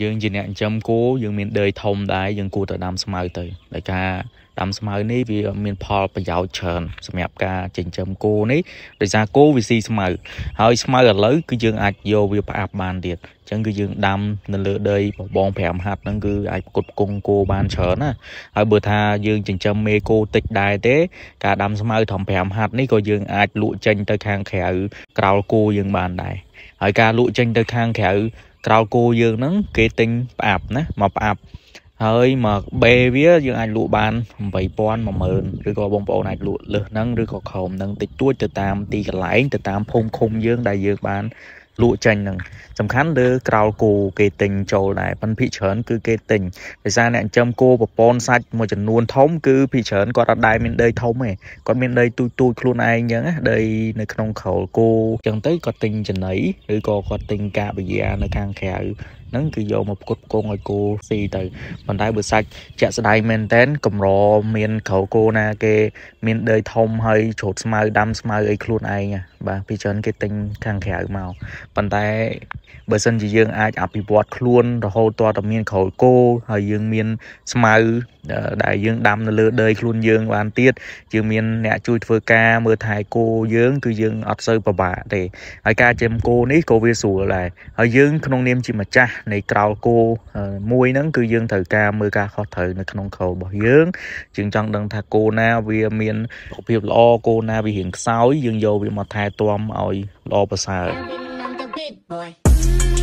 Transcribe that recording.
យើងជាអ្នកចិញ្ចឹមគោយើងមានដីធំដែរយើងគួរតែដាំស្មៅទៅដោយការដាំស្មៅនេះវាមានផលប្រយោជន៍ច្រើនសម្រាប់ការចិញ្ចឹមគោនេះដោយសារគោវាស៊ីស្មៅហើយស្មៅឥឡូវគឺយើងអាចយកវាផ្អាប់បានទៀតអញ្ចឹងគឺយើងដាំនៅលើដីប្របង5ហាត់ហ្នឹងគឺអាចផ្គត់ផ្គង់គោបានច្រើនណាហើយបើថាយើងចិញ្ចឹមមេគោតិចដែរទេការដាំស្មៅត្រឹម5ហាត់នេះក៏យើងអាចលក់ចេញទៅខាងក្រៅក្រោលគោយើងបានដែរហើយការលក់ចេញទៅខាងក្រៅក្រោលគោយើងហ្នឹងគេទិញផ្អាប់ណាមកផ្អាប់ហើយមកបេវាយើងអាចលក់បាន8000 10000ឬក៏បងប្អូនអាចលក់លើសហ្នឹងឬក៏ក្រោមហ្នឹងតិចតួចទៅតាមទីកន្លែងទៅតាមភូមិឃុំយើងដែលយើងបានលក់ចេញហ្នឹងសំខាន់លើក្រោលគោគេទិញចូលដែរប៉ុន្តែភិកច្រើនគឺគេទិញដោយសារអ្នកចិញ្ចឹមគោប្រព័ន្ធសាច់មួយចំនួន ធំគឺភិកច្រើនគាត់អត់ដែរមានដីធំទេគាត់មានដីទូចទូចខ្លួនឯងអញ្ចឹងណាដី នៅក្នុងក្រោលគោអញ្ចឹងទៅគាត់ទិញចំណីឬក៏គាត់ទិញការបាយា នៅខាងក្រៅហ្នឹងគឺយកមកផ្គត់ផ្គង់ឲ្យគោស៊ីទៅប៉ុន្តែបើសាច់ជាក់ស្ដែងមែនតែនកម្រមានក្រៅគោណា គេមានដេយធំហើយជ្រូតស្មៅដាំស្មៅអីខ្លួនឯងបាទពីច្រើនគេទិញខាងក្រៅមកប៉ុន្តែបើសិនជាយើងអាចអភិវឌ្ឍខ្លួនរហូតទាល់តែមានក្រៅគោហើយយើងមានស្មៅដែលយើងដាំនៅលើដីខ្លួនយើង បានទៀតយើងមានអ្នកជួយធ្វើការមើលថែគោយើង គឺយើងអត់សូវពិបាកទេហើយការចិញ្ចឹមគោនេះក៏វាស្រួលដែរហើយយើងក្នុងនាមជាម្ចាស់នៃក្រោលគោមួយហ្នឹងគឺយើងត្រូវការមើលការខុសត្រូវនៅក្នុងក្រោលរបស់យើងយើងចង់ដឹងថាគោណាវាមានសុខភាពល្អគោណាវារាងខ្សោយយើងយកវាមកថែទាំឲ្យល្អប្រសើរ Big boy.